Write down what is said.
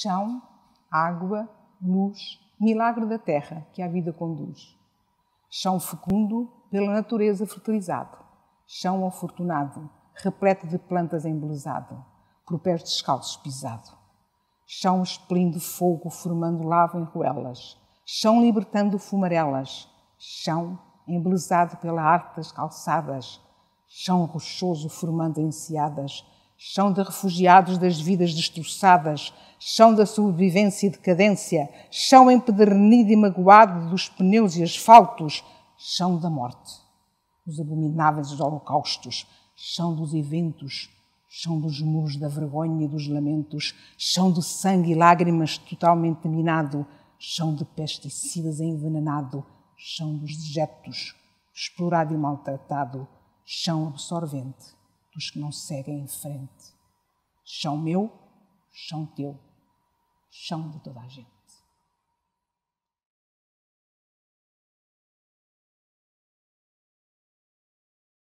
chão, água, luz, milagre da terra que a vida conduz. Chão fecundo, pela natureza fertilizado. Chão afortunado, repleto de plantas embelezado, por pés descalços pisado. Chão expelindo fogo, formando lava em ruelas. Chão libertando fumarelas. Chão embelezado pela arte das calçadas. Chão rochoso, formando enseadas chão de refugiados das vidas destroçadas, chão da sobrevivência e decadência, chão empedernido e magoado dos pneus e asfaltos, chão da morte, dos abomináveis holocaustos, chão dos eventos, chão dos muros da vergonha e dos lamentos, chão de sangue e lágrimas totalmente minado, chão de pesticidas envenenado, chão dos dejetos, explorado e maltratado, chão absorvente dos que não seguem em frente. Chão meu, chão teu, chão de toda a gente.